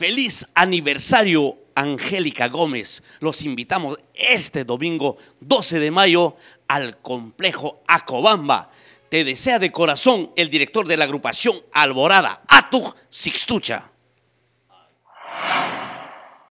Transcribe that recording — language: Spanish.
Feliz aniversario, Angélica Gómez. Los invitamos este domingo 12 de mayo al complejo Acobamba. Te desea de corazón el director de la agrupación Alborada, Atuj Sixtucha.